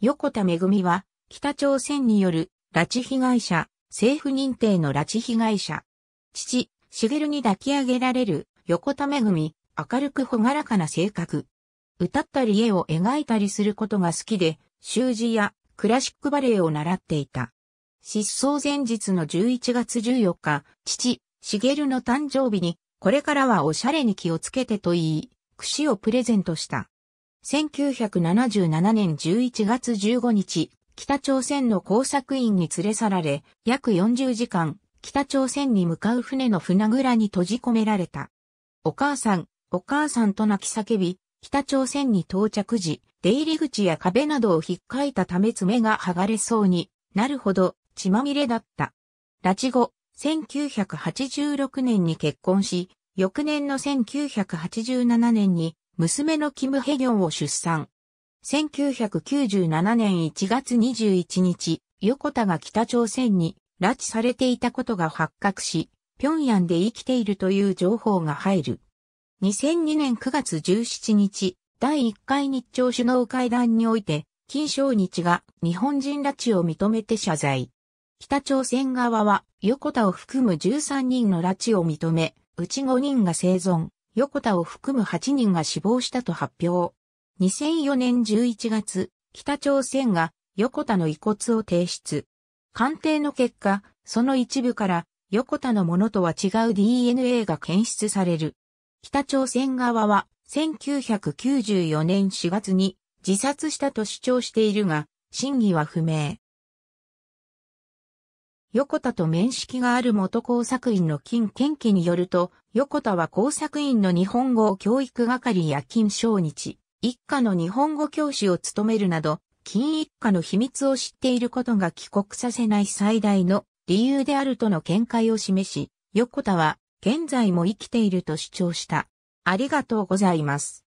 横田めぐみは、北朝鮮による拉致被害者、政府認定の拉致被害者。父、茂に抱き上げられる横田めぐみ、明るくほがらかな性格。歌ったり絵を描いたりすることが好きで、習字やクラシックバレエを習っていた。失踪前日の11月14日、父、茂の誕生日に、これからはおしゃれに気をつけてと言い、櫛をプレゼントした。1977年11月15日、北朝鮮の工作員に連れ去られ、約40時間、北朝鮮に向かう船の船蔵に閉じ込められた。お母さん、お母さんと泣き叫び、北朝鮮に到着時、出入り口や壁などを引っかいたため爪が剥がれそうになるほど血まみれだった。拉致後、1986年に結婚し、翌年の1987年に娘のキム・ヘギョンを出産。1997年1月21日、横田が北朝鮮に拉致されていたことが発覚し、平壌で生きているという情報が入る。2002年9月17日、第1回日朝首脳会談において、金正日が日本人拉致を認めて謝罪。北朝鮮側は横田を含む13人の拉致を認め、うち5人が生存、横田を含む8人が死亡したと発表。2004年11月、北朝鮮が横田の遺骨を提出。鑑定の結果、その一部から横田のものとは違う DNA が検出される。北朝鮮側は1994年4月に自殺したと主張しているが、真偽は不明。横田と面識がある元工作員の金賢記によると、横田は工作員の日本語教育係や金正日、一家の日本語教師を務めるなど、金一家の秘密を知っていることが帰国させない最大の理由であるとの見解を示し、横田は現在も生きていると主張した。ありがとうございます。